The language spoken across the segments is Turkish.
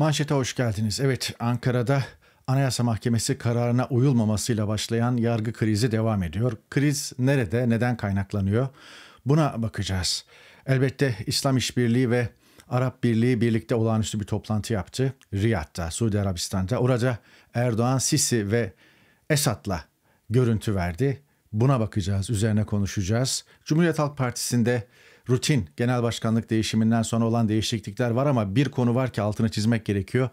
Manşete hoş geldiniz. Evet Ankara'da Anayasa Mahkemesi kararına uyulmamasıyla başlayan yargı krizi devam ediyor. Kriz nerede, neden kaynaklanıyor? Buna bakacağız. Elbette İslam İşbirliği ve Arap Birliği birlikte olağanüstü bir toplantı yaptı. Riyad'da, Suudi Arabistan'da. Orada Erdoğan, Sisi ve Esad'la görüntü verdi. Buna bakacağız, üzerine konuşacağız. Cumhuriyet Halk Partisi'nde rutin genel başkanlık değişiminden sonra olan değişiklikler var ama bir konu var ki altını çizmek gerekiyor.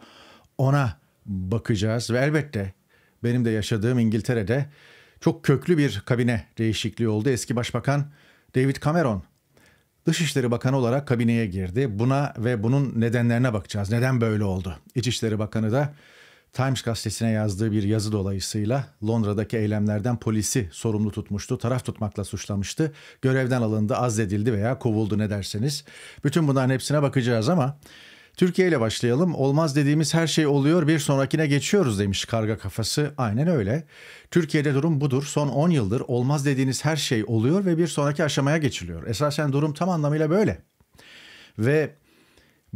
Ona bakacağız ve elbette benim de yaşadığım İngiltere'de çok köklü bir kabine değişikliği oldu. Eski Başbakan David Cameron Dışişleri Bakanı olarak kabineye girdi. Buna ve bunun nedenlerine bakacağız. Neden böyle oldu? İçişleri Bakanı da Times gazetesine yazdığı bir yazı dolayısıyla Londra'daki eylemlerden polisi sorumlu tutmuştu, taraf tutmakla suçlamıştı. Görevden alındı, azledildi veya kovuldu ne derseniz. Bütün bunların hepsine bakacağız ama Türkiye ile başlayalım. Olmaz dediğimiz her şey oluyor bir sonrakine geçiyoruz demiş karga kafası. Aynen öyle. Türkiye'de durum budur. Son 10 yıldır olmaz dediğiniz her şey oluyor ve bir sonraki aşamaya geçiliyor. Esasen durum tam anlamıyla böyle. Ve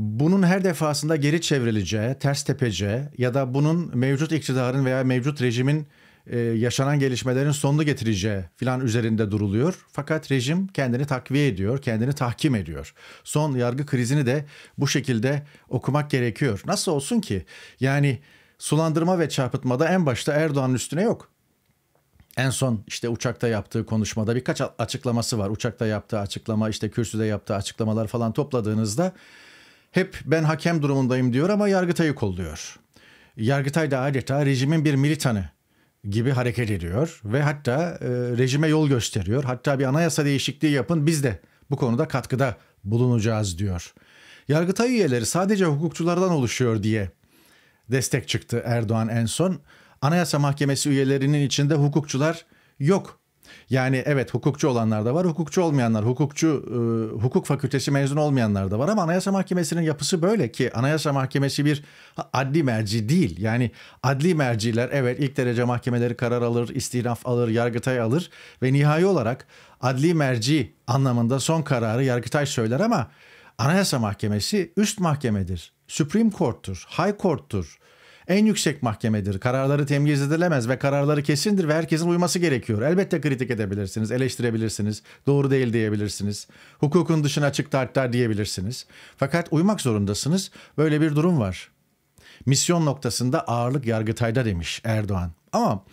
bunun her defasında geri çevrileceği, ters tepeceği ya da bunun mevcut iktidarın veya mevcut rejimin e, yaşanan gelişmelerin sonunu getireceği filan üzerinde duruluyor. Fakat rejim kendini takviye ediyor, kendini tahkim ediyor. Son yargı krizini de bu şekilde okumak gerekiyor. Nasıl olsun ki? Yani sulandırma ve çarpıtmada en başta Erdoğan'ın üstüne yok. En son işte uçakta yaptığı konuşmada birkaç açıklaması var. Uçakta yaptığı açıklama, işte kürsüde yaptığı açıklamalar falan topladığınızda hep ben hakem durumundayım diyor ama Yargıtay'ı kolluyor. Yargıtay da adeta rejimin bir militanı gibi hareket ediyor ve hatta e, rejime yol gösteriyor. Hatta bir anayasa değişikliği yapın biz de bu konuda katkıda bulunacağız diyor. Yargıtay üyeleri sadece hukukçulardan oluşuyor diye destek çıktı Erdoğan en son. Anayasa Mahkemesi üyelerinin içinde hukukçular yok yani evet hukukçu olanlar da var, hukukçu olmayanlar, hukukçu e, hukuk fakültesi mezun olmayanlar da var ama Anayasa Mahkemesi'nin yapısı böyle ki Anayasa Mahkemesi bir adli merci değil. Yani adli merciler evet ilk derece mahkemeleri karar alır, istinaf alır, yargıtay alır ve nihai olarak adli merci anlamında son kararı yargıtay söyler ama Anayasa Mahkemesi üst mahkemedir. Supreme Court'tur, High Court'tur en yüksek mahkemedir. Kararları temyiz edilemez ve kararları kesindir ve herkesin uyması gerekiyor. Elbette kritik edebilirsiniz, eleştirebilirsiniz, doğru değil diyebilirsiniz. Hukukun dışına çıktı hatta diyebilirsiniz. Fakat uymak zorundasınız. Böyle bir durum var. Misyon noktasında ağırlık Yargıtay'da demiş Erdoğan. Ama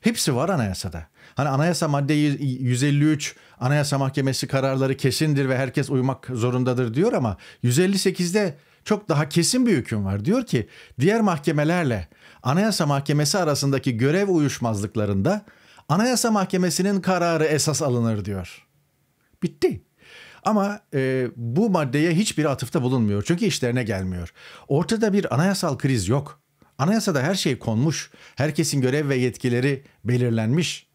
hepsi var anayasada. Hani anayasa madde 153 anayasa mahkemesi kararları kesindir ve herkes uymak zorundadır diyor ama 158'de çok daha kesin bir hüküm var. Diyor ki diğer mahkemelerle Anayasa Mahkemesi arasındaki görev uyuşmazlıklarında Anayasa Mahkemesi'nin kararı esas alınır diyor. Bitti. Ama e, bu maddeye hiçbir atıfta bulunmuyor çünkü işlerine gelmiyor. Ortada bir anayasal kriz yok. Anayasada her şey konmuş, herkesin görev ve yetkileri belirlenmiş.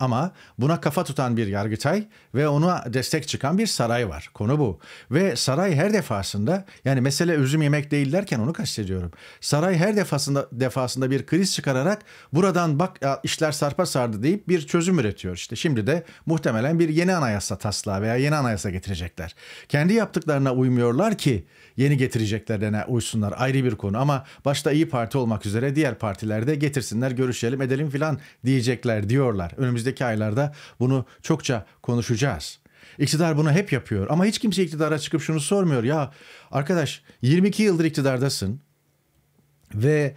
Ama buna kafa tutan bir yargıtay ve ona destek çıkan bir saray var. Konu bu. Ve saray her defasında yani mesele üzüm yemek değil derken onu kastediyorum. Saray her defasında defasında bir kriz çıkararak buradan bak işler sarpa sardı deyip bir çözüm üretiyor. İşte şimdi de muhtemelen bir yeni anayasa taslağı veya yeni anayasa getirecekler. Kendi yaptıklarına uymuyorlar ki yeni getireceklerine uysunlar ayrı bir konu ama başta iyi Parti olmak üzere diğer partilerde getirsinler görüşelim edelim filan diyecekler diyorlar. Önümüzdeki aylarda bunu çokça konuşacağız. İktidar bunu hep yapıyor ama hiç kimse iktidara çıkıp şunu sormuyor ya arkadaş 22 yıldır iktidardasın ve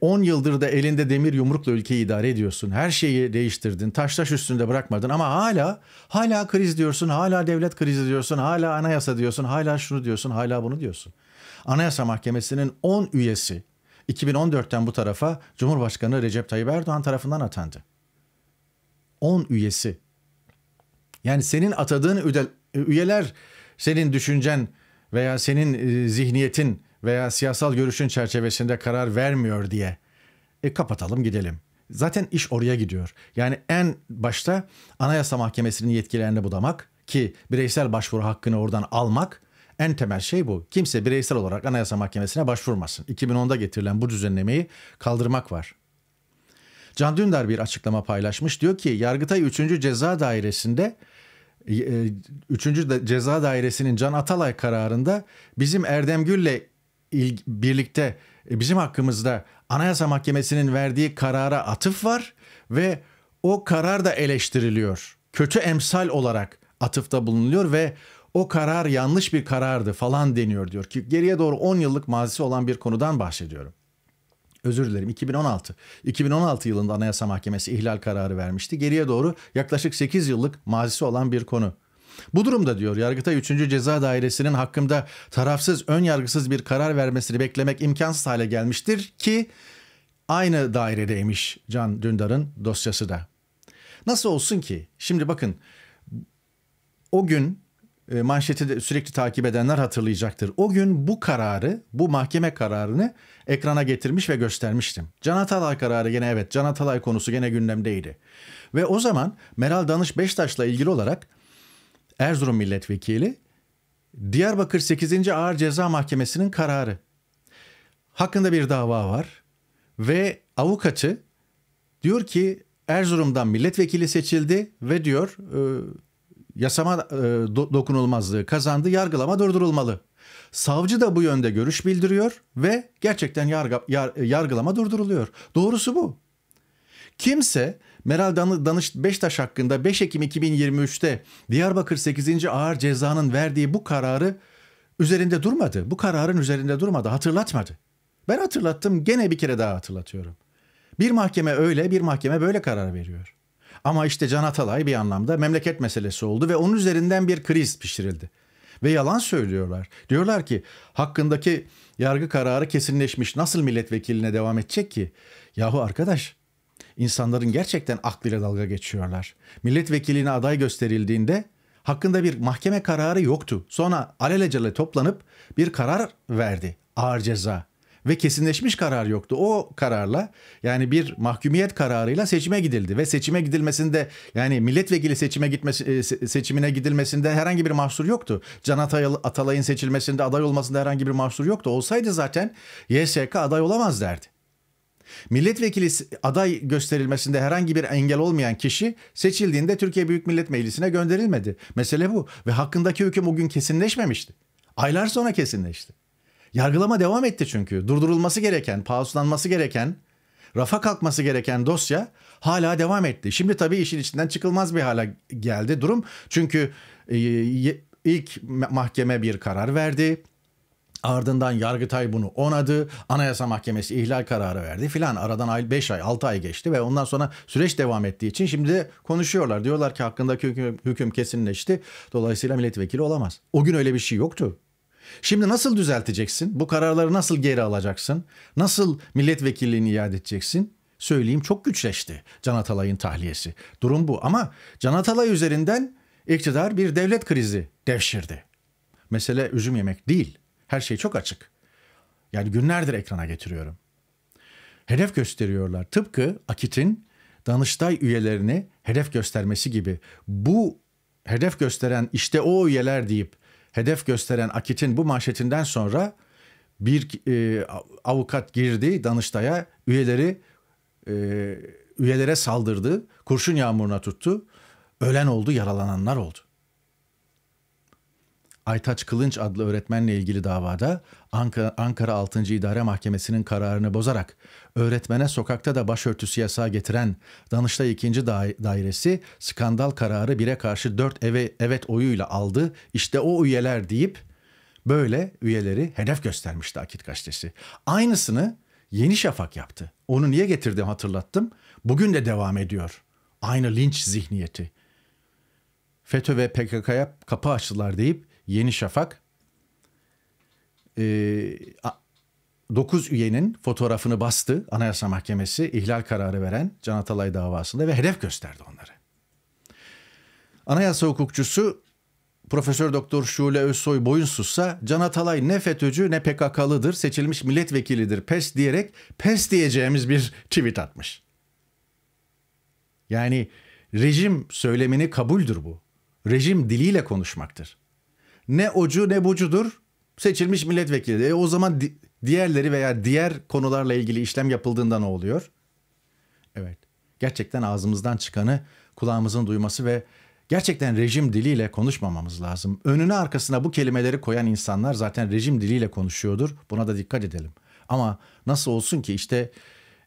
10 e, yıldır da elinde demir yumrukla ülkeyi idare ediyorsun. Her şeyi değiştirdin. Taş taş üstünde bırakmadın ama hala hala kriz diyorsun. Hala devlet krizi diyorsun. Hala anayasa diyorsun. Hala şunu diyorsun. Hala bunu diyorsun. Anayasa Mahkemesi'nin 10 üyesi 2014'ten bu tarafa Cumhurbaşkanı Recep Tayyip Erdoğan tarafından atandı. 10 üyesi. Yani senin atadığın üyeler senin düşüncen veya senin e, zihniyetin veya siyasal görüşün çerçevesinde karar vermiyor diye. E kapatalım gidelim. Zaten iş oraya gidiyor. Yani en başta Anayasa Mahkemesi'nin yetkilerini budamak ki bireysel başvuru hakkını oradan almak en temel şey bu. Kimse bireysel olarak Anayasa Mahkemesi'ne başvurmasın. 2010'da getirilen bu düzenlemeyi kaldırmak var. Can Dündar bir açıklama paylaşmış. Diyor ki Yargıtay 3. Ceza Dairesi'nde 3. E, e, ceza Dairesi'nin Can Atalay kararında bizim Erdem Gül'le il, birlikte e, bizim hakkımızda Anayasa Mahkemesi'nin verdiği karara atıf var ve o karar da eleştiriliyor. Kötü emsal olarak atıfta bulunuyor ve o karar yanlış bir karardı falan deniyor diyor ki geriye doğru 10 yıllık mazisi olan bir konudan bahsediyorum. Özür dilerim 2016. 2016 yılında Anayasa Mahkemesi ihlal kararı vermişti. Geriye doğru yaklaşık 8 yıllık mazisi olan bir konu. Bu durumda diyor Yargıtay 3. Ceza Dairesi'nin hakkımda tarafsız, ön yargısız bir karar vermesini beklemek imkansız hale gelmiştir ki aynı dairedeymiş Can Dündar'ın dosyası da. Nasıl olsun ki? Şimdi bakın o gün e, manşeti de sürekli takip edenler hatırlayacaktır. O gün bu kararı, bu mahkeme kararını ekrana getirmiş ve göstermiştim. Can Atalay kararı gene evet, Can Atalay konusu gene gündemdeydi. Ve o zaman Meral Danış Beştaş'la ilgili olarak Erzurum milletvekili Diyarbakır 8. Ağır Ceza Mahkemesi'nin kararı. Hakkında bir dava var ve avukatı diyor ki Erzurum'dan milletvekili seçildi ve diyor e, yasama e, do, dokunulmazlığı kazandı, yargılama durdurulmalı. Savcı da bu yönde görüş bildiriyor ve gerçekten yargı, yar, yargılama durduruluyor. Doğrusu bu. Kimse Meral Danış Beştaş hakkında 5 Ekim 2023'te Diyarbakır 8. Ağır Ceza'nın verdiği bu kararı üzerinde durmadı. Bu kararın üzerinde durmadı, hatırlatmadı. Ben hatırlattım, gene bir kere daha hatırlatıyorum. Bir mahkeme öyle, bir mahkeme böyle karar veriyor. Ama işte Can Atalay bir anlamda memleket meselesi oldu ve onun üzerinden bir kriz pişirildi. Ve yalan söylüyorlar. Diyorlar ki hakkındaki yargı kararı kesinleşmiş. Nasıl milletvekiline devam edecek ki? Yahu arkadaş insanların gerçekten aklıyla dalga geçiyorlar. Milletvekiline aday gösterildiğinde hakkında bir mahkeme kararı yoktu. Sonra alelacele toplanıp bir karar verdi. Ağır ceza ve kesinleşmiş karar yoktu. O kararla yani bir mahkumiyet kararıyla seçime gidildi ve seçime gidilmesinde yani milletvekili seçime gitmesi e, seçimine gidilmesinde herhangi bir mahsur yoktu. Can Atalay'ın seçilmesinde aday olmasında herhangi bir mahsur yoktu. Olsaydı zaten YSK aday olamaz derdi. Milletvekili aday gösterilmesinde herhangi bir engel olmayan kişi seçildiğinde Türkiye Büyük Millet Meclisi'ne gönderilmedi. Mesele bu ve hakkındaki hüküm o gün kesinleşmemişti. Aylar sonra kesinleşti. Yargılama devam etti çünkü. Durdurulması gereken, pauslanması gereken, rafa kalkması gereken dosya hala devam etti. Şimdi tabii işin içinden çıkılmaz bir hale geldi durum. Çünkü e, ilk mahkeme bir karar verdi. Ardından Yargıtay bunu onadı. Anayasa Mahkemesi ihlal kararı verdi filan. Aradan ay 5 ay 6 ay geçti ve ondan sonra süreç devam ettiği için şimdi de konuşuyorlar. Diyorlar ki hakkındaki hüküm, hüküm kesinleşti. Dolayısıyla milletvekili olamaz. O gün öyle bir şey yoktu. Şimdi nasıl düzelteceksin? Bu kararları nasıl geri alacaksın? Nasıl milletvekilliğini iade edeceksin? Söyleyeyim çok güçleşti Can Atalay'ın tahliyesi. Durum bu ama Can Atalay üzerinden iktidar bir devlet krizi devşirdi. Mesele üzüm yemek değil her şey çok açık. Yani günlerdir ekrana getiriyorum. Hedef gösteriyorlar. Tıpkı Akit'in Danıştay üyelerini hedef göstermesi gibi. Bu hedef gösteren işte o üyeler deyip hedef gösteren Akit'in bu manşetinden sonra bir e, avukat girdi Danıştay'a üyeleri e, üyelere saldırdı. Kurşun yağmuruna tuttu. Ölen oldu, yaralananlar oldu. Aytaç Kılınç adlı öğretmenle ilgili davada Ankara, Ankara 6. İdare Mahkemesi'nin kararını bozarak öğretmene sokakta da başörtüsü yasağı getiren Danıştay 2. Dairesi skandal kararı 1'e karşı 4 eve, evet oyuyla aldı. İşte o üyeler deyip böyle üyeleri hedef göstermişti Akit Gazetesi. Aynısını Yeni Şafak yaptı. Onu niye getirdim hatırlattım. Bugün de devam ediyor. Aynı linç zihniyeti. FETÖ ve PKK'ya kapı açtılar deyip Yeni Şafak e, ee, 9 üyenin fotoğrafını bastı Anayasa Mahkemesi ihlal kararı veren Can Atalay davasında ve hedef gösterdi onları. Anayasa hukukçusu Profesör Doktor Şule Özsoy boyunsuzsa Can Atalay ne FETÖ'cü ne PKK'lıdır seçilmiş milletvekilidir pes diyerek pes diyeceğimiz bir tweet atmış. Yani rejim söylemini kabuldür bu. Rejim diliyle konuşmaktır ne ocu ne bucudur seçilmiş milletvekili. E o zaman di- diğerleri veya diğer konularla ilgili işlem yapıldığında ne oluyor? Evet. Gerçekten ağzımızdan çıkanı kulağımızın duyması ve gerçekten rejim diliyle konuşmamamız lazım. Önüne arkasına bu kelimeleri koyan insanlar zaten rejim diliyle konuşuyordur. Buna da dikkat edelim. Ama nasıl olsun ki işte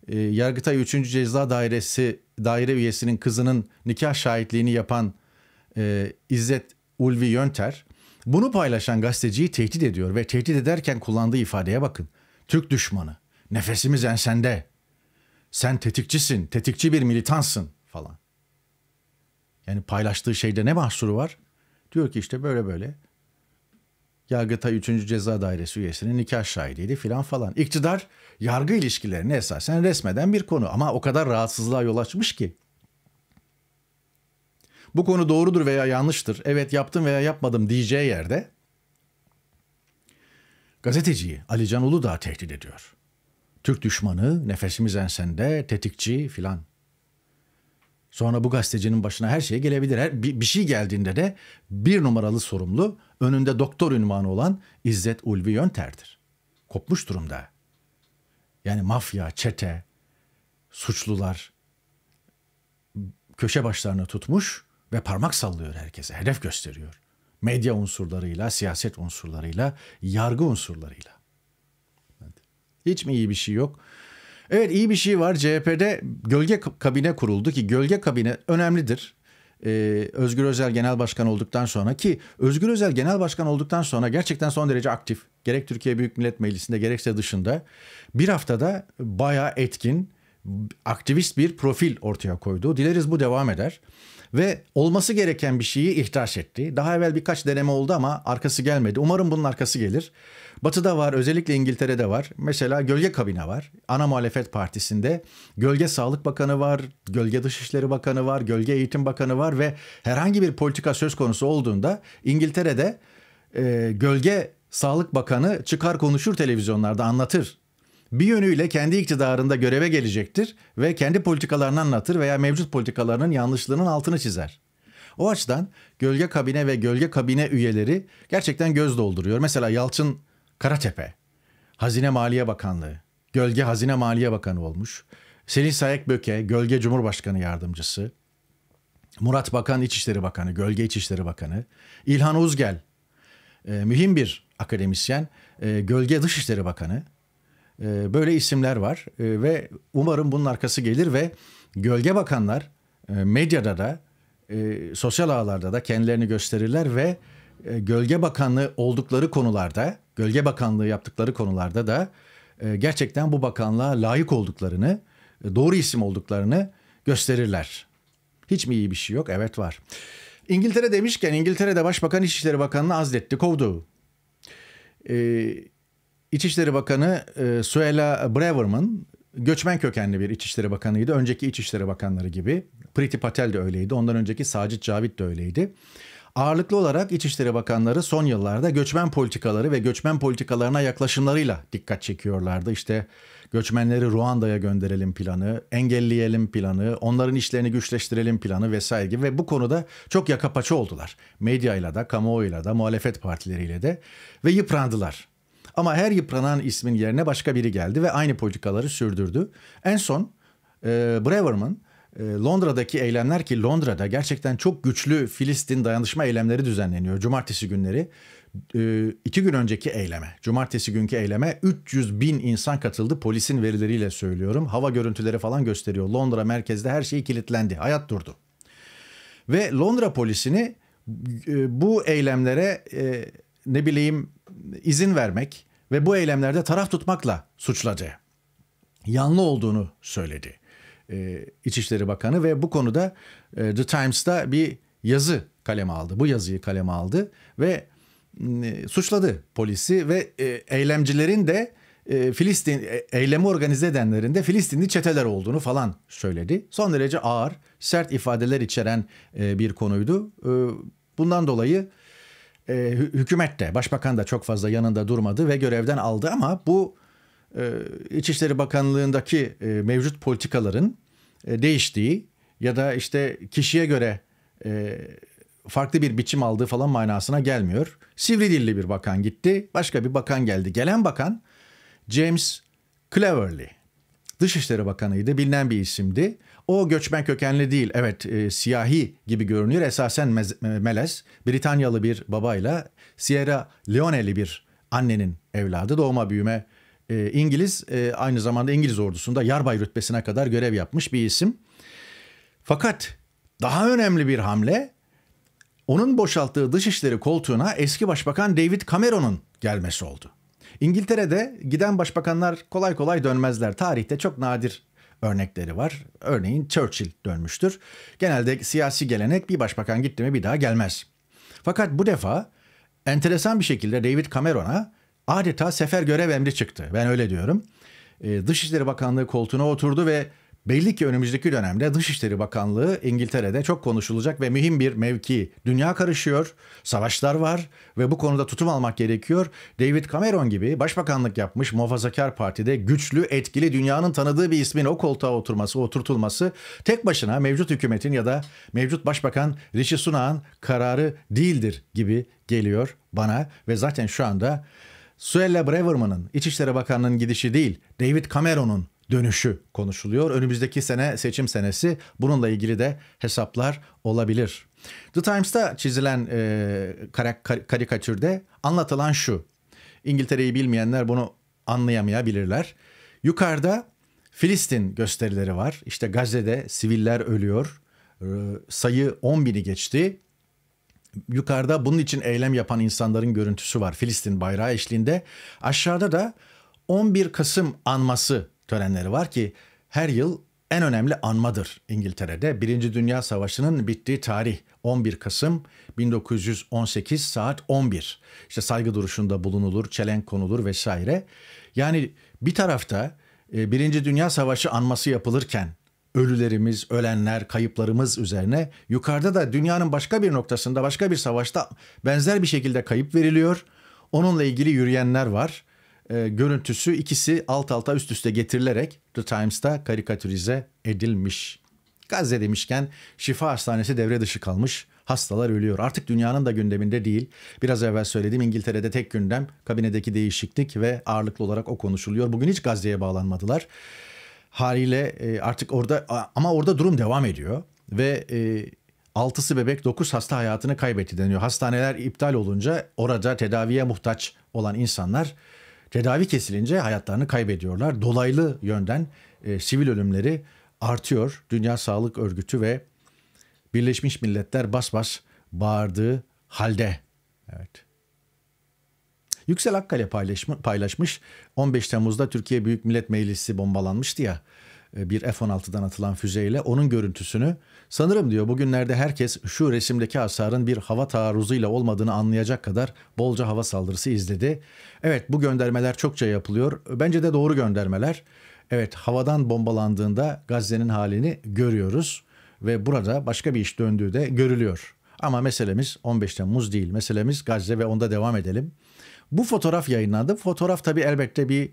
e, Yargıtay 3. Ceza Dairesi daire üyesinin kızının nikah şahitliğini yapan e, İzzet Ulvi Yönter bunu paylaşan gazeteciyi tehdit ediyor ve tehdit ederken kullandığı ifadeye bakın. Türk düşmanı, nefesimiz ensende, sen tetikçisin, tetikçi bir militansın falan. Yani paylaştığı şeyde ne mahsuru var? Diyor ki işte böyle böyle. Yargıtay 3. Ceza Dairesi üyesinin nikah şahidiydi filan falan. İktidar yargı ilişkilerini esasen resmeden bir konu ama o kadar rahatsızlığa yol açmış ki bu konu doğrudur veya yanlıştır, evet yaptım veya yapmadım diyeceği yerde gazeteciyi Alican Uludağ tehdit ediyor. Türk düşmanı, nefesimiz ensende, tetikçi filan. Sonra bu gazetecinin başına her şey gelebilir. Her, bir, bir şey geldiğinde de bir numaralı sorumlu önünde doktor ünvanı olan İzzet Ulvi Yönter'dir. Kopmuş durumda. Yani mafya, çete, suçlular köşe başlarını tutmuş ve parmak sallıyor herkese, hedef gösteriyor. Medya unsurlarıyla, siyaset unsurlarıyla, yargı unsurlarıyla. Hiç mi iyi bir şey yok? Evet iyi bir şey var. CHP'de gölge kabine kuruldu ki gölge kabine önemlidir. Ee, Özgür Özel Genel Başkan olduktan sonra ki Özgür Özel Genel Başkan olduktan sonra gerçekten son derece aktif. Gerek Türkiye Büyük Millet Meclisi'nde gerekse dışında bir haftada bayağı etkin aktivist bir profil ortaya koydu. Dileriz bu devam eder ve olması gereken bir şeyi ihraç etti. Daha evvel birkaç deneme oldu ama arkası gelmedi. Umarım bunun arkası gelir. Batı'da var, özellikle İngiltere'de var. Mesela gölge kabine var. Ana muhalefet partisinde gölge sağlık bakanı var, gölge dışişleri bakanı var, gölge eğitim bakanı var ve herhangi bir politika söz konusu olduğunda İngiltere'de e, gölge sağlık bakanı çıkar konuşur televizyonlarda anlatır bir yönüyle kendi iktidarında göreve gelecektir ve kendi politikalarını anlatır veya mevcut politikalarının yanlışlığının altını çizer. O açıdan gölge kabine ve gölge kabine üyeleri gerçekten göz dolduruyor. Mesela Yalçın Karatepe, Hazine Maliye Bakanlığı, gölge Hazine Maliye Bakanı olmuş. Selin Sayek Böke, gölge Cumhurbaşkanı Yardımcısı. Murat Bakan İçişleri Bakanı, gölge İçişleri Bakanı. İlhan Uzgel, e, mühim bir akademisyen, e, gölge Dışişleri Bakanı. Ee, böyle isimler var ee, ve umarım bunun arkası gelir ve gölge bakanlar e, medyada da e, sosyal ağlarda da kendilerini gösterirler ve e, gölge bakanlığı oldukları konularda, gölge bakanlığı yaptıkları konularda da gerçekten bu bakanlığa layık olduklarını, doğru isim olduklarını gösterirler. Hiç mi iyi bir şey yok? Evet var. İngiltere demişken İngiltere'de Başbakan İçişleri Bakanı'nı azletti, kovdu. Ee, İçişleri Bakanı e, Suella Braverman göçmen kökenli bir İçişleri Bakanıydı. Önceki İçişleri Bakanları gibi. Priti Patel de öyleydi. Ondan önceki Sacit Cavit de öyleydi. Ağırlıklı olarak İçişleri Bakanları son yıllarda göçmen politikaları ve göçmen politikalarına yaklaşımlarıyla dikkat çekiyorlardı. İşte göçmenleri Ruanda'ya gönderelim planı, engelleyelim planı, onların işlerini güçleştirelim planı vesaire gibi ve bu konuda çok yakapaçı oldular. Medyayla da, kamuoyuyla da, muhalefet partileriyle de ve yıprandılar. Ama her yıpranan ismin yerine başka biri geldi ve aynı politikaları sürdürdü. En son e, Breverman e, Londra'daki eylemler ki Londra'da gerçekten çok güçlü Filistin dayanışma eylemleri düzenleniyor. Cumartesi günleri e, iki gün önceki eyleme, cumartesi günkü eyleme 300 bin insan katıldı. Polisin verileriyle söylüyorum. Hava görüntüleri falan gösteriyor. Londra merkezde her şey kilitlendi. Hayat durdu. Ve Londra polisini e, bu eylemlere e, ne bileyim izin vermek ve bu eylemlerde taraf tutmakla suçladı. Yanlı olduğunu söyledi e, İçişleri Bakanı ve bu konuda e, The Times'ta bir yazı kaleme aldı. Bu yazıyı kaleme aldı ve e, suçladı polisi ve e, eylemcilerin de e, Filistin e, eylemi organize edenlerin de Filistinli çeteler olduğunu falan söyledi. Son derece ağır, sert ifadeler içeren e, bir konuydu. E, bundan dolayı e, hükümet de başbakan da çok fazla yanında durmadı ve görevden aldı ama bu e, İçişleri Bakanlığındaki e, mevcut politikaların e, değiştiği ya da işte kişiye göre e, farklı bir biçim aldığı falan manasına gelmiyor. Sivri dilli bir bakan gitti, başka bir bakan geldi. Gelen bakan James Cleverly. Dışişleri Bakanı'ydı, bilinen bir isimdi. O göçmen kökenli değil, evet e, siyahi gibi görünüyor. Esasen mez- e, melez, Britanyalı bir babayla Sierra Leone'li bir annenin evladı. Doğma büyüme e, İngiliz, e, aynı zamanda İngiliz ordusunda yarbay rütbesine kadar görev yapmış bir isim. Fakat daha önemli bir hamle onun boşalttığı dışişleri koltuğuna eski başbakan David Cameron'un gelmesi oldu. İngiltere'de giden başbakanlar kolay kolay dönmezler. Tarihte çok nadir örnekleri var. Örneğin Churchill dönmüştür. Genelde siyasi gelenek bir başbakan gitti mi bir daha gelmez. Fakat bu defa enteresan bir şekilde David Cameron'a adeta sefer görev emri çıktı. Ben öyle diyorum. Ee, Dışişleri Bakanlığı koltuğuna oturdu ve Belli ki önümüzdeki dönemde Dışişleri Bakanlığı İngiltere'de çok konuşulacak ve mühim bir mevki. Dünya karışıyor, savaşlar var ve bu konuda tutum almak gerekiyor. David Cameron gibi başbakanlık yapmış muhafazakar partide güçlü, etkili, dünyanın tanıdığı bir ismin o koltuğa oturması, oturtulması tek başına mevcut hükümetin ya da mevcut başbakan Rishi Sunak'ın kararı değildir gibi geliyor bana ve zaten şu anda Suella Braverman'ın, İçişleri bakanlığının gidişi değil, David Cameron'un dönüşü konuşuluyor. Önümüzdeki sene seçim senesi bununla ilgili de hesaplar olabilir. The Times'ta çizilen e, karak, karikatürde anlatılan şu. İngiltere'yi bilmeyenler bunu anlayamayabilirler. Yukarıda Filistin gösterileri var. İşte Gazze'de siviller ölüyor. E, sayı 10 bini geçti. Yukarıda bunun için eylem yapan insanların görüntüsü var. Filistin bayrağı eşliğinde. Aşağıda da 11 Kasım anması törenleri var ki her yıl en önemli anmadır İngiltere'de. Birinci Dünya Savaşı'nın bittiği tarih 11 Kasım 1918 saat 11. İşte saygı duruşunda bulunulur, çelenk konulur vesaire. Yani bir tarafta e, Birinci Dünya Savaşı anması yapılırken ölülerimiz, ölenler, kayıplarımız üzerine yukarıda da dünyanın başka bir noktasında başka bir savaşta benzer bir şekilde kayıp veriliyor. Onunla ilgili yürüyenler var e, görüntüsü ikisi alt alta üst üste getirilerek The Times'ta karikatürize edilmiş. Gazze demişken şifa hastanesi devre dışı kalmış. Hastalar ölüyor. Artık dünyanın da gündeminde değil. Biraz evvel söylediğim İngiltere'de tek gündem kabinedeki değişiklik ve ağırlıklı olarak o konuşuluyor. Bugün hiç Gazze'ye bağlanmadılar. Haliyle e, artık orada ama orada durum devam ediyor ve e, 6'sı bebek 9 hasta hayatını kaybetti deniyor. Hastaneler iptal olunca orada tedaviye muhtaç olan insanlar Tedavi kesilince hayatlarını kaybediyorlar. Dolaylı yönden e, sivil ölümleri artıyor. Dünya Sağlık Örgütü ve Birleşmiş Milletler bas bas bağırdığı halde. Evet. Yüksel Akkale paylaşmış, paylaşmış. 15 Temmuz'da Türkiye Büyük Millet Meclisi bombalanmıştı ya. E, bir F-16'dan atılan füzeyle onun görüntüsünü sanırım diyor bugünlerde herkes şu resimdeki hasarın bir hava taarruzuyla olmadığını anlayacak kadar bolca hava saldırısı izledi. Evet bu göndermeler çokça yapılıyor. Bence de doğru göndermeler. Evet havadan bombalandığında Gazze'nin halini görüyoruz ve burada başka bir iş döndüğü de görülüyor. Ama meselemiz 15 Temmuz değil. Meselemiz Gazze ve onda devam edelim. Bu fotoğraf yayınlandı. Fotoğraf tabii elbette bir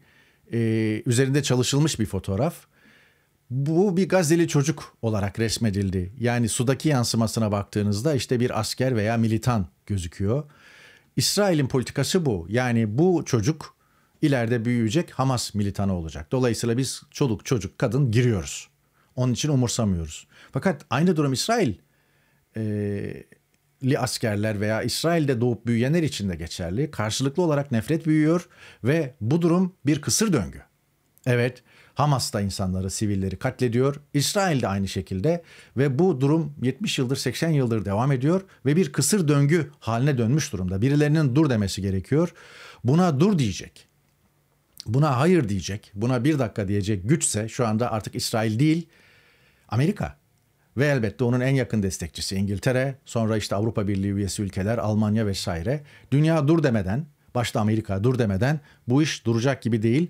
e, üzerinde çalışılmış bir fotoğraf bu bir gazeli çocuk olarak resmedildi. Yani sudaki yansımasına baktığınızda işte bir asker veya militan gözüküyor. İsrail'in politikası bu. Yani bu çocuk ileride büyüyecek Hamas militanı olacak. Dolayısıyla biz çoluk çocuk kadın giriyoruz. Onun için umursamıyoruz. Fakat aynı durum İsrail e, li askerler veya İsrail'de doğup büyüyenler için de geçerli. Karşılıklı olarak nefret büyüyor ve bu durum bir kısır döngü. Evet, Hamas da insanları, sivilleri katlediyor. İsrail de aynı şekilde ve bu durum 70 yıldır 80 yıldır devam ediyor ve bir kısır döngü haline dönmüş durumda. Birilerinin dur demesi gerekiyor. Buna dur diyecek. Buna hayır diyecek. Buna bir dakika diyecek güçse şu anda artık İsrail değil Amerika. Ve elbette onun en yakın destekçisi İngiltere, sonra işte Avrupa Birliği üyesi ülkeler, Almanya vesaire. Dünya dur demeden, başta Amerika dur demeden bu iş duracak gibi değil.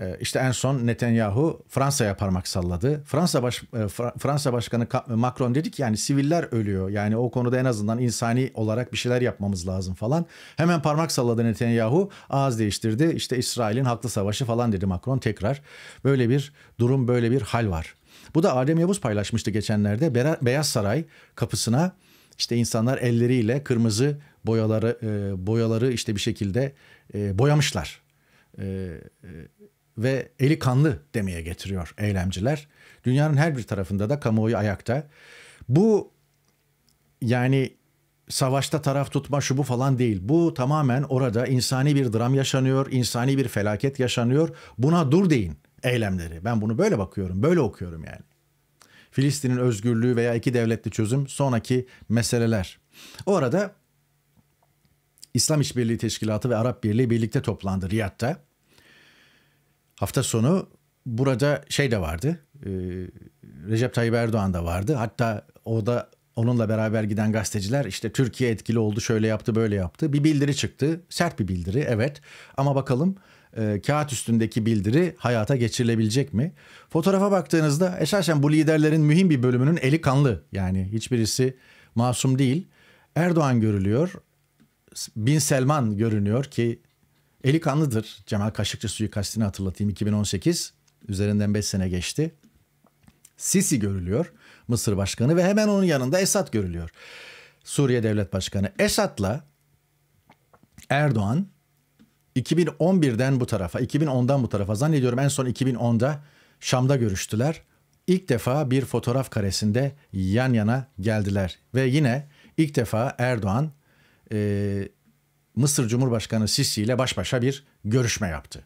Ee, işte en son Netanyahu Fransa'ya parmak salladı. Fransa baş, e, Fransa Başkanı Macron dedi ki yani siviller ölüyor. Yani o konuda en azından insani olarak bir şeyler yapmamız lazım falan. Hemen parmak salladı Netanyahu. Ağız değiştirdi. İşte İsrail'in haklı savaşı falan dedi Macron tekrar. Böyle bir durum, böyle bir hal var. Bu da Adem Yavuz paylaşmıştı geçenlerde. Beyaz Saray kapısına işte insanlar elleriyle kırmızı boyaları e, boyaları işte bir şekilde e, boyamışlar ve eli kanlı demeye getiriyor eylemciler. Dünyanın her bir tarafında da kamuoyu ayakta. Bu yani savaşta taraf tutma şu bu falan değil. Bu tamamen orada insani bir dram yaşanıyor, insani bir felaket yaşanıyor. Buna dur deyin eylemleri. Ben bunu böyle bakıyorum, böyle okuyorum yani. Filistin'in özgürlüğü veya iki devletli çözüm sonraki meseleler. O arada İslam İşbirliği Teşkilatı ve Arap Birliği birlikte toplandı Riyad'da hafta sonu burada şey de vardı. E, Recep Tayyip Erdoğan da vardı. Hatta o da onunla beraber giden gazeteciler işte Türkiye etkili oldu, şöyle yaptı, böyle yaptı. Bir bildiri çıktı. Sert bir bildiri evet. Ama bakalım e, kağıt üstündeki bildiri hayata geçirilebilecek mi? Fotoğrafa baktığınızda esasen bu liderlerin mühim bir bölümünün eli kanlı. Yani hiçbirisi masum değil. Erdoğan görülüyor. Bin Selman görünüyor ki Eli kanlıdır. Cemal Kaşıkçı suikastini hatırlatayım. 2018 üzerinden 5 sene geçti. Sisi görülüyor Mısır Başkanı ve hemen onun yanında Esad görülüyor. Suriye Devlet Başkanı Esad'la Erdoğan 2011'den bu tarafa, 2010'dan bu tarafa zannediyorum en son 2010'da Şam'da görüştüler. İlk defa bir fotoğraf karesinde yan yana geldiler ve yine ilk defa Erdoğan e, Mısır Cumhurbaşkanı Sisi ile baş başa bir görüşme yaptı.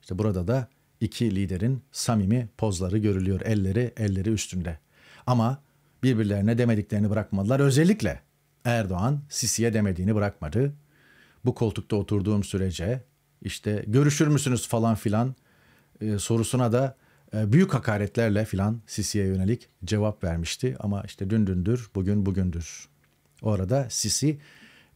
İşte burada da iki liderin samimi pozları görülüyor. Elleri elleri üstünde. Ama birbirlerine demediklerini bırakmadılar. Özellikle Erdoğan Sisi'ye demediğini bırakmadı. Bu koltukta oturduğum sürece işte görüşür müsünüz falan filan e, sorusuna da e, büyük hakaretlerle filan Sisi'ye yönelik cevap vermişti. Ama işte dün dündür, bugün bugündür. O arada Sisi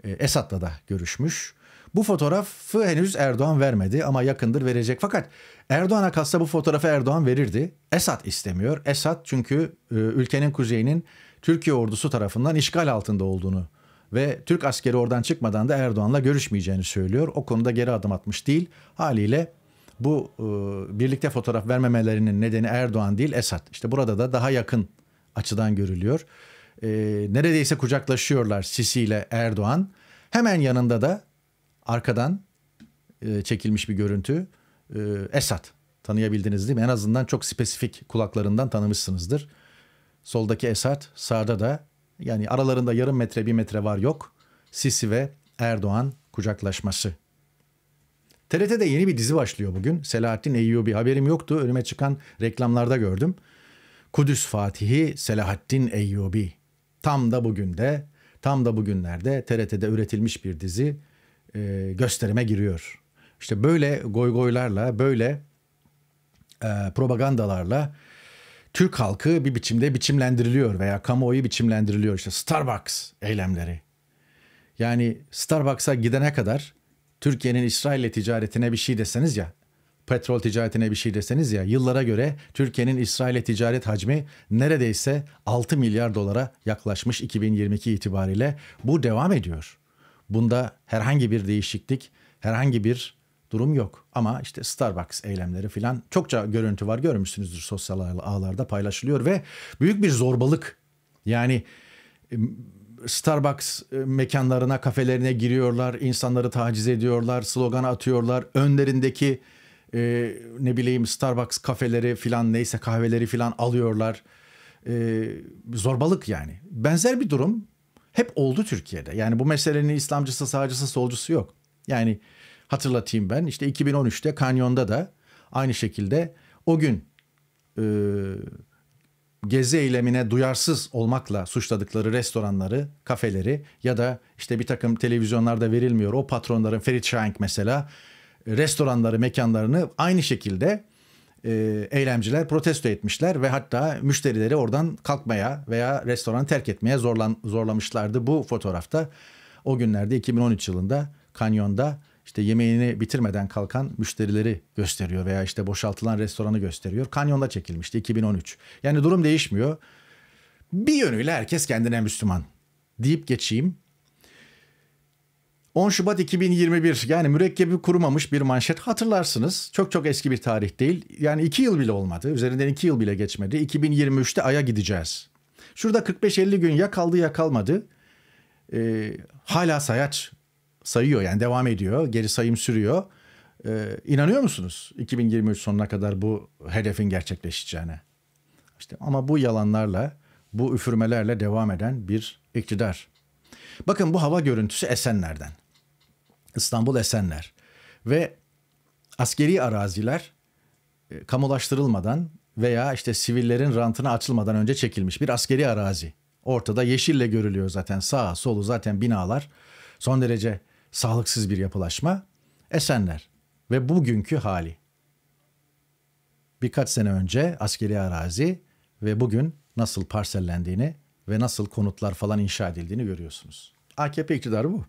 e, Esat'la da görüşmüş. Bu fotoğrafı henüz Erdoğan vermedi ama yakındır verecek. Fakat Erdoğan'a kalsa bu fotoğrafı Erdoğan verirdi. Esat istemiyor. Esat çünkü e, ülkenin kuzeyinin Türkiye ordusu tarafından işgal altında olduğunu ve Türk askeri oradan çıkmadan da Erdoğan'la görüşmeyeceğini söylüyor. O konuda geri adım atmış değil. Haliyle bu e, birlikte fotoğraf vermemelerinin nedeni Erdoğan değil Esat. İşte burada da daha yakın açıdan görülüyor e, neredeyse kucaklaşıyorlar Sisi ile Erdoğan. Hemen yanında da arkadan e, çekilmiş bir görüntü e, Esad. Tanıyabildiniz değil mi? En azından çok spesifik kulaklarından tanımışsınızdır. Soldaki Esat, sağda da yani aralarında yarım metre bir metre var yok. Sisi ve Erdoğan kucaklaşması. TRT'de yeni bir dizi başlıyor bugün. Selahattin Eyyubi haberim yoktu. Önüme çıkan reklamlarda gördüm. Kudüs Fatihi Selahattin Eyyubi tam da bugün de tam da bugünlerde TRT'de üretilmiş bir dizi e, gösterime giriyor. İşte böyle goygoylarla, böyle e, propagandalarla Türk halkı bir biçimde biçimlendiriliyor veya kamuoyu biçimlendiriliyor. işte. Starbucks eylemleri. Yani Starbucks'a gidene kadar Türkiye'nin İsrail'le ticaretine bir şey deseniz ya petrol ticaretine bir şey deseniz ya yıllara göre Türkiye'nin İsrail'e ticaret hacmi neredeyse 6 milyar dolara yaklaşmış 2022 itibariyle bu devam ediyor. Bunda herhangi bir değişiklik, herhangi bir durum yok. Ama işte Starbucks eylemleri filan çokça görüntü var görmüşsünüzdür sosyal ağlarda paylaşılıyor ve büyük bir zorbalık. Yani Starbucks e, mekanlarına, kafelerine giriyorlar, insanları taciz ediyorlar, slogan atıyorlar. Önlerindeki e, ne bileyim Starbucks kafeleri filan neyse kahveleri filan alıyorlar. E, zorbalık yani. Benzer bir durum hep oldu Türkiye'de. Yani bu meselenin İslamcısı, sağcısı, solcusu yok. Yani hatırlatayım ben işte 2013'te Kanyon'da da aynı şekilde o gün e, gezi eylemine duyarsız olmakla suçladıkları restoranları, kafeleri ya da işte bir takım televizyonlarda verilmiyor o patronların Ferit Şahenk mesela restoranları, mekanlarını aynı şekilde e, eylemciler protesto etmişler ve hatta müşterileri oradan kalkmaya veya restoranı terk etmeye zorlan, zorlamışlardı bu fotoğrafta. O günlerde 2013 yılında kanyonda işte yemeğini bitirmeden kalkan müşterileri gösteriyor veya işte boşaltılan restoranı gösteriyor. Kanyonda çekilmişti 2013. Yani durum değişmiyor. Bir yönüyle herkes kendine Müslüman deyip geçeyim. 10 Şubat 2021 yani mürekkebi kurumamış bir manşet hatırlarsınız. Çok çok eski bir tarih değil. Yani 2 yıl bile olmadı. Üzerinden 2 yıl bile geçmedi. 2023'te Ay'a gideceğiz. Şurada 45-50 gün ya kaldı ya kalmadı. Ee, hala sayaç sayıyor yani devam ediyor. Geri sayım sürüyor. Ee, inanıyor musunuz 2023 sonuna kadar bu hedefin gerçekleşeceğine? İşte ama bu yalanlarla, bu üfürmelerle devam eden bir iktidar. Bakın bu hava görüntüsü Esenler'den. İstanbul Esenler ve askeri araziler e, kamulaştırılmadan veya işte sivillerin rantına açılmadan önce çekilmiş bir askeri arazi. Ortada yeşille görülüyor zaten sağa solu zaten binalar. Son derece sağlıksız bir yapılaşma. Esenler ve bugünkü hali. Birkaç sene önce askeri arazi ve bugün nasıl parsellendiğini ve nasıl konutlar falan inşa edildiğini görüyorsunuz. AKP iktidarı bu.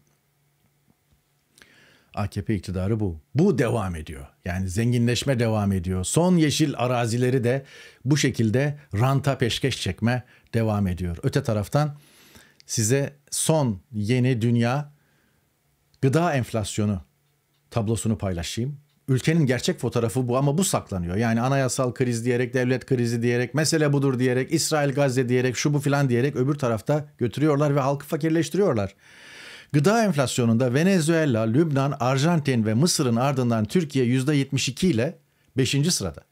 AKP iktidarı bu. Bu devam ediyor. Yani zenginleşme devam ediyor. Son yeşil arazileri de bu şekilde ranta peşkeş çekme devam ediyor. Öte taraftan size son yeni dünya gıda enflasyonu tablosunu paylaşayım. Ülkenin gerçek fotoğrafı bu ama bu saklanıyor. Yani anayasal kriz diyerek, devlet krizi diyerek, mesele budur diyerek, İsrail Gazze diyerek, şu bu filan diyerek öbür tarafta götürüyorlar ve halkı fakirleştiriyorlar. Gıda enflasyonunda Venezuela, Lübnan, Arjantin ve Mısır'ın ardından Türkiye %72 ile 5. sırada.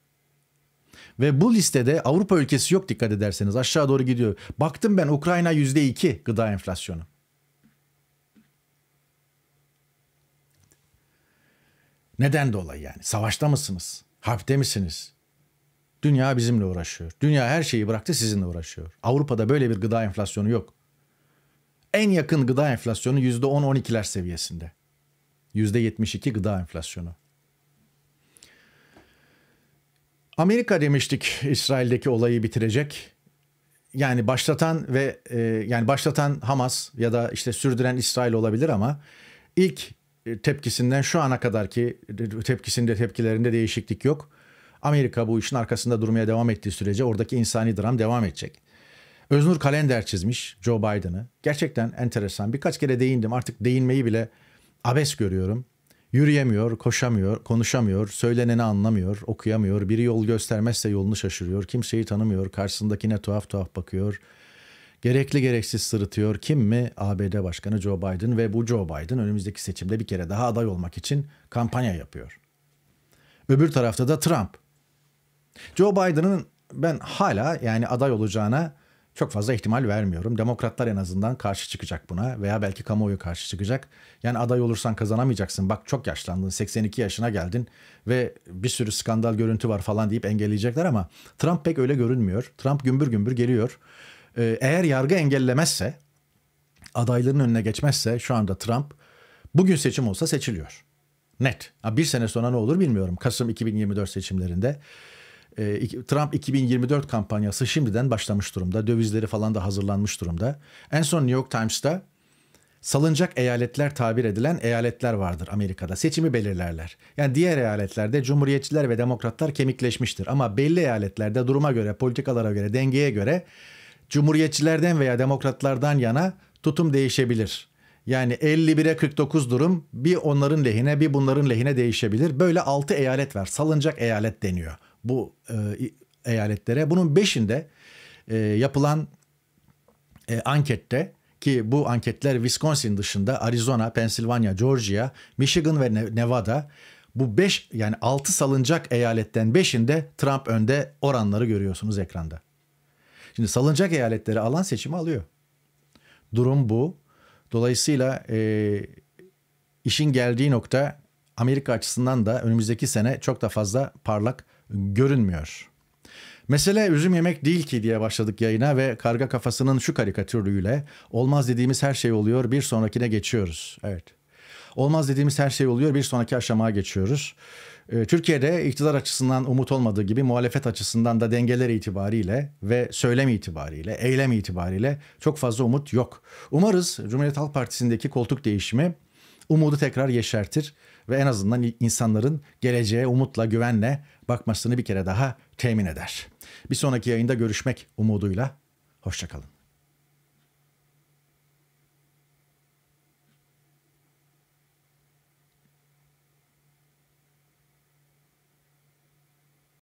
Ve bu listede Avrupa ülkesi yok dikkat ederseniz aşağı doğru gidiyor. Baktım ben Ukrayna %2 gıda enflasyonu. Neden dolayı yani? Savaşta mısınız? Harpte misiniz? Dünya bizimle uğraşıyor. Dünya her şeyi bıraktı sizinle uğraşıyor. Avrupa'da böyle bir gıda enflasyonu yok. En yakın gıda enflasyonu %10-12'ler seviyesinde. %72 gıda enflasyonu. Amerika demiştik İsrail'deki olayı bitirecek. Yani başlatan ve e, yani başlatan Hamas ya da işte sürdüren İsrail olabilir ama ilk e, tepkisinden şu ana kadar ki e, tepkisinde tepkilerinde değişiklik yok. Amerika bu işin arkasında durmaya devam ettiği sürece oradaki insani dram devam edecek. Öznur Kalender çizmiş Joe Biden'ı. Gerçekten enteresan. Birkaç kere değindim. Artık değinmeyi bile abes görüyorum. Yürüyemiyor, koşamıyor, konuşamıyor, söyleneni anlamıyor, okuyamıyor. Biri yol göstermezse yolunu şaşırıyor. Kimseyi tanımıyor. Karşısındakine tuhaf tuhaf bakıyor. Gerekli gereksiz sırıtıyor. Kim mi? ABD Başkanı Joe Biden ve bu Joe Biden önümüzdeki seçimde bir kere daha aday olmak için kampanya yapıyor. Öbür tarafta da Trump. Joe Biden'ın ben hala yani aday olacağına çok fazla ihtimal vermiyorum. Demokratlar en azından karşı çıkacak buna veya belki kamuoyu karşı çıkacak. Yani aday olursan kazanamayacaksın. Bak çok yaşlandın 82 yaşına geldin ve bir sürü skandal görüntü var falan deyip engelleyecekler ama Trump pek öyle görünmüyor. Trump gümbür gümbür geliyor. Ee, eğer yargı engellemezse adayların önüne geçmezse şu anda Trump bugün seçim olsa seçiliyor. Net. Bir sene sonra ne olur bilmiyorum. Kasım 2024 seçimlerinde. Ee, Trump 2024 kampanyası şimdiden başlamış durumda. Dövizleri falan da hazırlanmış durumda. En son New York Times'ta salınacak eyaletler tabir edilen eyaletler vardır Amerika'da. Seçimi belirlerler. Yani diğer eyaletlerde cumhuriyetçiler ve demokratlar kemikleşmiştir. Ama belli eyaletlerde duruma göre, politikalara göre, dengeye göre cumhuriyetçilerden veya demokratlardan yana tutum değişebilir. Yani 51'e 49 durum bir onların lehine bir bunların lehine değişebilir. Böyle 6 eyalet var. salınacak eyalet deniyor bu e, eyaletlere. Bunun beşinde e, yapılan e, ankette ki bu anketler Wisconsin dışında Arizona, Pennsylvania, Georgia, Michigan ve Nevada bu 5 yani 6 salınacak eyaletten 5'inde Trump önde oranları görüyorsunuz ekranda. Şimdi salınacak eyaletleri alan seçimi alıyor. Durum bu. Dolayısıyla e, işin geldiği nokta Amerika açısından da önümüzdeki sene çok da fazla parlak görünmüyor. Mesele üzüm yemek değil ki diye başladık yayına ve karga kafasının şu karikatürlüğüyle olmaz dediğimiz her şey oluyor bir sonrakine geçiyoruz. Evet. Olmaz dediğimiz her şey oluyor bir sonraki aşamaya geçiyoruz. Ee, Türkiye'de iktidar açısından umut olmadığı gibi muhalefet açısından da dengeler itibariyle ve söylem itibariyle, eylem itibariyle çok fazla umut yok. Umarız Cumhuriyet Halk Partisi'ndeki koltuk değişimi umudu tekrar yeşertir ve en azından insanların geleceğe umutla, güvenle bakmasını bir kere daha temin eder. Bir sonraki yayında görüşmek umuduyla. Hoşçakalın.